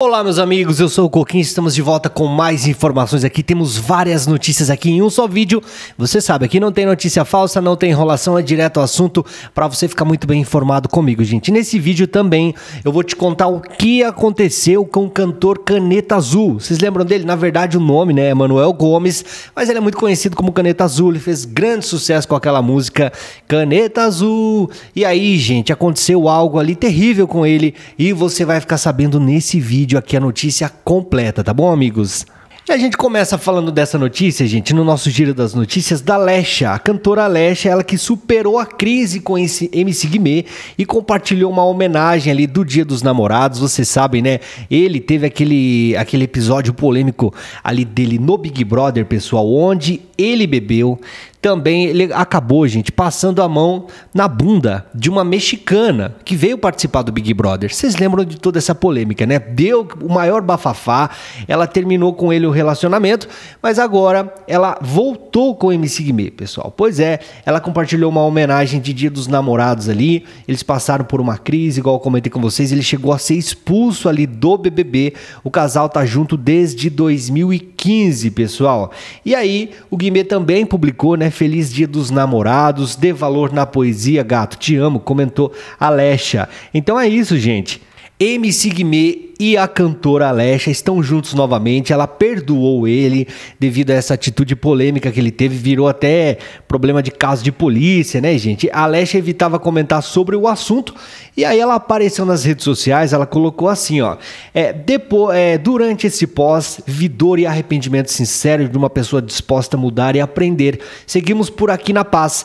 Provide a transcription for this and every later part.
Olá, meus amigos, eu sou o Coquinho, estamos de volta com mais informações aqui. Temos várias notícias aqui em um só vídeo. Você sabe, aqui não tem notícia falsa, não tem enrolação, é direto ao assunto para você ficar muito bem informado comigo, gente. Nesse vídeo também eu vou te contar o que aconteceu com o cantor Caneta Azul. Vocês lembram dele? Na verdade, o nome né, é Manuel Gomes, mas ele é muito conhecido como Caneta Azul. Ele fez grande sucesso com aquela música Caneta Azul. E aí, gente, aconteceu algo ali terrível com ele e você vai ficar sabendo nesse vídeo vídeo aqui a notícia completa, tá bom, amigos? E a gente começa falando dessa notícia, gente, no nosso giro das notícias da Lesha, a cantora Lesha, ela que superou a crise com esse MC Guimê e compartilhou uma homenagem ali do Dia dos Namorados, vocês sabem, né? Ele teve aquele, aquele episódio polêmico ali dele no Big Brother, pessoal, onde ele bebeu, também ele acabou, gente, passando a mão na bunda de uma mexicana que veio participar do Big Brother. Vocês lembram de toda essa polêmica, né? Deu o maior bafafá, ela terminou com ele o relacionamento, mas agora ela voltou com o MC Guimê, pessoal. Pois é, ela compartilhou uma homenagem de Dia dos Namorados ali, eles passaram por uma crise, igual eu comentei com vocês, ele chegou a ser expulso ali do BBB. O casal tá junto desde 2015, pessoal. E aí, o Guimê também publicou, né? É feliz dia dos namorados, dê valor na poesia, gato, te amo, comentou Alexa. Então é isso, gente. MC Guimê e a cantora Alexa estão juntos novamente. Ela perdoou ele devido a essa atitude polêmica que ele teve, virou até problema de caso de polícia, né, gente? A Alexa evitava comentar sobre o assunto e aí ela apareceu nas redes sociais. Ela colocou assim: ó, é, depois, é, durante esse pós, vidor e arrependimento sincero de uma pessoa disposta a mudar e aprender. Seguimos por aqui na paz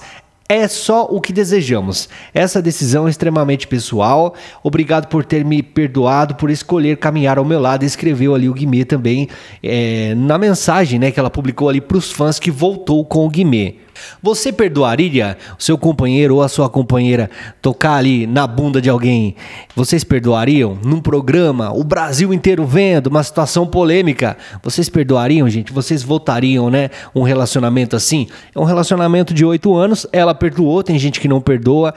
é só o que desejamos. Essa decisão é extremamente pessoal. Obrigado por ter me perdoado, por escolher caminhar ao meu lado. Escreveu ali o Guimê também é, na mensagem né, que ela publicou ali para os fãs que voltou com o Guimê. Você perdoaria o seu companheiro ou a sua companheira tocar ali na bunda de alguém? Vocês perdoariam? Num programa, o Brasil inteiro vendo, uma situação polêmica. Vocês perdoariam, gente? Vocês votariam, né? Um relacionamento assim? É um relacionamento de oito anos, ela perdoou, tem gente que não perdoa.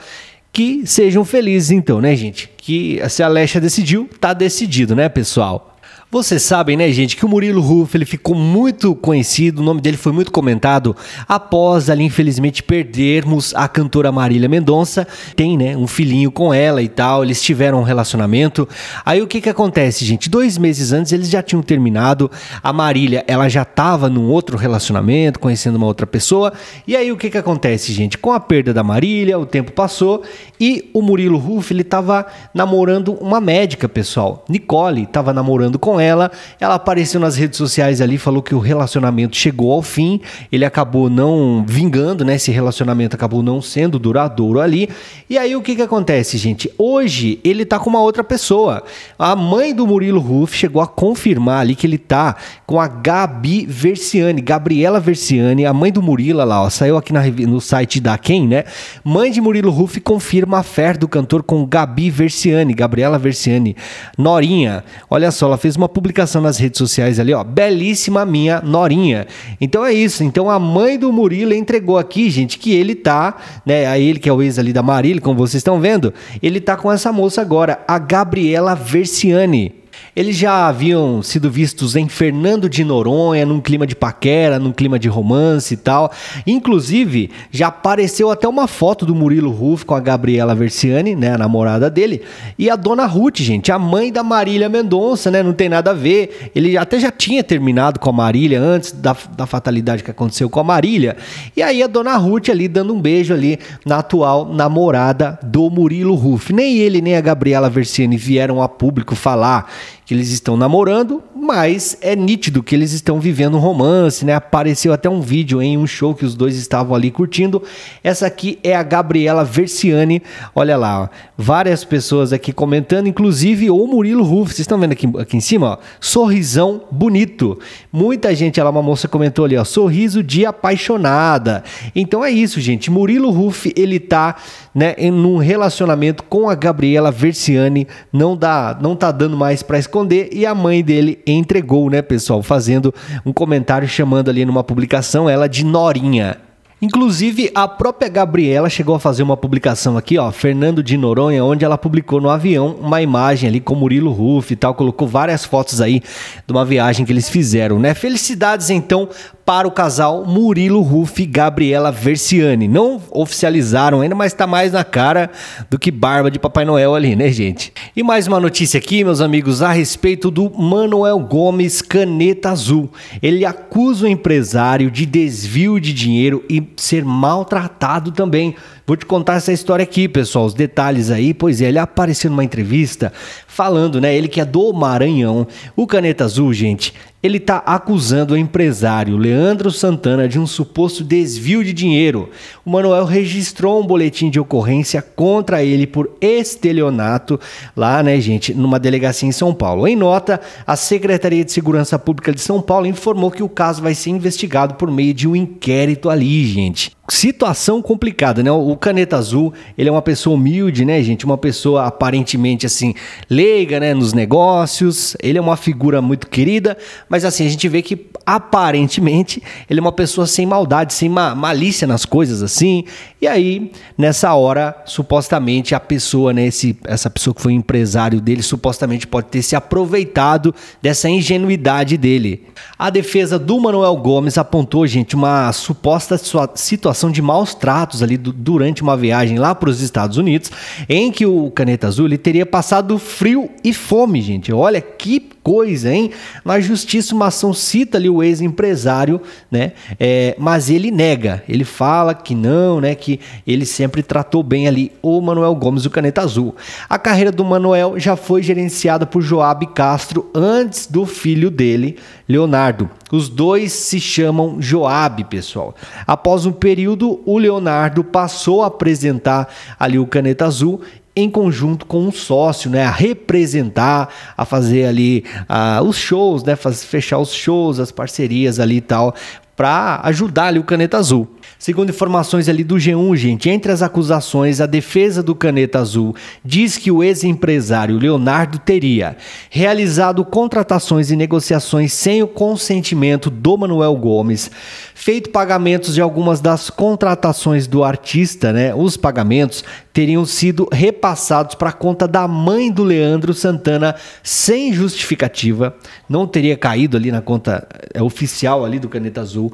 Que sejam felizes então, né, gente? Que se a Alexa decidiu, tá decidido, né, pessoal? Vocês sabem, né, gente, que o Murilo Ruff ele ficou muito conhecido, o nome dele foi muito comentado após ali infelizmente perdermos a cantora Marília Mendonça, tem, né, um filhinho com ela e tal, eles tiveram um relacionamento. Aí o que que acontece, gente? Dois meses antes eles já tinham terminado. A Marília, ela já estava num outro relacionamento, conhecendo uma outra pessoa. E aí o que que acontece, gente? Com a perda da Marília, o tempo passou e o Murilo Ruff ele tava namorando uma médica, pessoal. Nicole estava namorando com ela. Ela apareceu nas redes sociais ali, falou que o relacionamento chegou ao fim, ele acabou não vingando, né? Esse relacionamento acabou não sendo duradouro ali. E aí o que que acontece, gente? Hoje ele tá com uma outra pessoa. A mãe do Murilo Ruff chegou a confirmar ali que ele tá com a Gabi Versiani, Gabriela Versiani, a mãe do Murilo lá, ó, saiu aqui na, no site da quem, né? Mãe de Murilo Ruff confirma a fé do cantor com Gabi Versiani, Gabriela Versiani. Norinha, olha só, ela fez uma uma publicação nas redes sociais ali, ó, belíssima minha norinha. Então é isso. Então a mãe do Murilo entregou aqui, gente, que ele tá, né, a ele que é o ex ali da Marília, como vocês estão vendo, ele tá com essa moça agora, a Gabriela Versiani. Eles já haviam sido vistos em Fernando de Noronha, num clima de paquera, num clima de romance e tal. Inclusive, já apareceu até uma foto do Murilo Ruf com a Gabriela Versiani, né, a namorada dele, e a dona Ruth, gente, a mãe da Marília Mendonça, né, não tem nada a ver. Ele até já tinha terminado com a Marília antes da, da fatalidade que aconteceu com a Marília. E aí a dona Ruth ali dando um beijo ali na atual namorada do Murilo Ruf. Nem ele nem a Gabriela Versiani vieram a público falar que eles estão namorando mas é nítido que eles estão vivendo um romance, né? Apareceu até um vídeo em um show que os dois estavam ali curtindo. Essa aqui é a Gabriela Versiani. Olha lá, ó. várias pessoas aqui comentando, inclusive o Murilo Ruf. Vocês estão vendo aqui, aqui em cima, ó? Sorrisão bonito. Muita gente, ela, uma moça comentou ali, ó, sorriso de apaixonada. Então é isso, gente. Murilo Ruf, ele tá, né, em um relacionamento com a Gabriela Versiani, não dá, não tá dando mais para esconder e a mãe dele entregou, né, pessoal? Fazendo um comentário chamando ali numa publicação ela de Norinha. Inclusive, a própria Gabriela chegou a fazer uma publicação aqui, ó, Fernando de Noronha, onde ela publicou no avião uma imagem ali com Murilo Ruff e tal, colocou várias fotos aí de uma viagem que eles fizeram, né? Felicidades então para o casal Murilo Ruff e Gabriela Versiani. Não oficializaram ainda, mas tá mais na cara do que barba de Papai Noel ali, né, gente? E mais uma notícia aqui, meus amigos, a respeito do Manuel Gomes Caneta Azul. Ele acusa o empresário de desvio de dinheiro e ser maltratado também. Vou te contar essa história aqui, pessoal, os detalhes aí. Pois é, ele apareceu numa entrevista falando, né? Ele que é do Maranhão. O Caneta Azul, gente, ele está acusando o empresário Leandro Santana de um suposto desvio de dinheiro. O Manuel registrou um boletim de ocorrência contra ele por estelionato, lá, né, gente, numa delegacia em São Paulo. Em nota, a Secretaria de Segurança Pública de São Paulo informou que o caso vai ser investigado por meio de um inquérito ali, gente situação complicada, né? O Caneta Azul, ele é uma pessoa humilde, né, gente? Uma pessoa aparentemente assim leiga, né, nos negócios. Ele é uma figura muito querida, mas mas assim, a gente vê que aparentemente ele é uma pessoa sem maldade, sem ma malícia nas coisas assim. E aí, nessa hora, supostamente a pessoa, né, esse, essa pessoa que foi empresário dele, supostamente pode ter se aproveitado dessa ingenuidade dele. A defesa do Manuel Gomes apontou, gente, uma suposta situação de maus tratos ali do, durante uma viagem lá para os Estados Unidos, em que o Caneta Azul ele teria passado frio e fome, gente. Olha que coisa, hein? Na justiça isso uma ação cita ali o ex-empresário, né? É, mas ele nega, ele fala que não, né? Que ele sempre tratou bem ali o Manuel Gomes, o Caneta Azul. A carreira do Manuel já foi gerenciada por Joab Castro antes do filho dele, Leonardo. Os dois se chamam Joab, pessoal. Após um período, o Leonardo passou a apresentar ali o Caneta Azul em conjunto com um sócio, né, a representar, a fazer ali uh, os shows, né, fechar os shows, as parcerias ali e tal, para ajudar ali o Caneta Azul. Segundo informações ali do G1, gente, entre as acusações, a defesa do Caneta Azul diz que o ex-empresário Leonardo teria realizado contratações e negociações sem o consentimento do Manuel Gomes, feito pagamentos de algumas das contratações do artista, né? Os pagamentos teriam sido repassados para conta da mãe do Leandro Santana sem justificativa, não teria caído ali na conta eh, oficial ali do Caneta Azul Sul.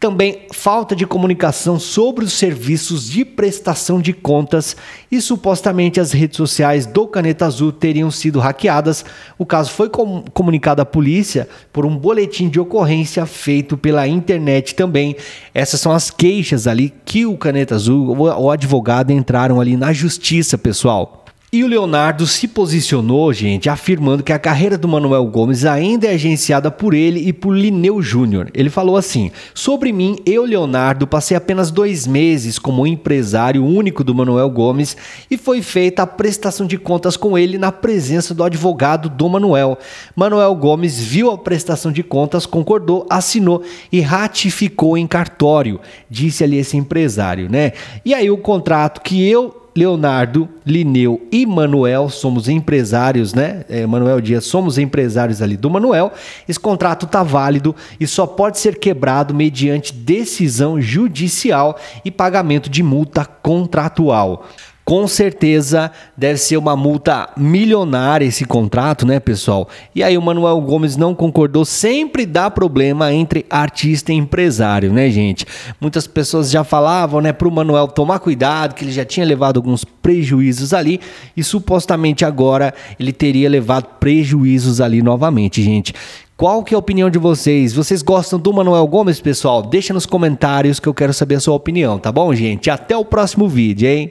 Também falta de comunicação sobre os serviços de prestação de contas e supostamente as redes sociais do Caneta Azul teriam sido hackeadas. O caso foi com comunicado à polícia por um boletim de ocorrência feito pela internet também. Essas são as queixas ali que o Caneta Azul ou o advogado entraram ali na justiça, pessoal. E o Leonardo se posicionou, gente, afirmando que a carreira do Manuel Gomes ainda é agenciada por ele e por Lineu Júnior. Ele falou assim: Sobre mim, eu, Leonardo, passei apenas dois meses como empresário único do Manuel Gomes e foi feita a prestação de contas com ele na presença do advogado do Manuel. Manuel Gomes viu a prestação de contas, concordou, assinou e ratificou em cartório, disse ali esse empresário, né? E aí o contrato que eu Leonardo, Lineu e Manuel, somos empresários, né? É, Manuel Dias, somos empresários ali do Manuel. Esse contrato está válido e só pode ser quebrado mediante decisão judicial e pagamento de multa contratual com certeza deve ser uma multa milionária esse contrato, né, pessoal? E aí o Manuel Gomes não concordou, sempre dá problema entre artista e empresário, né, gente? Muitas pessoas já falavam, né, pro Manuel tomar cuidado, que ele já tinha levado alguns prejuízos ali e supostamente agora ele teria levado prejuízos ali novamente, gente. Qual que é a opinião de vocês? Vocês gostam do Manuel Gomes, pessoal? Deixa nos comentários que eu quero saber a sua opinião, tá bom, gente? Até o próximo vídeo, hein?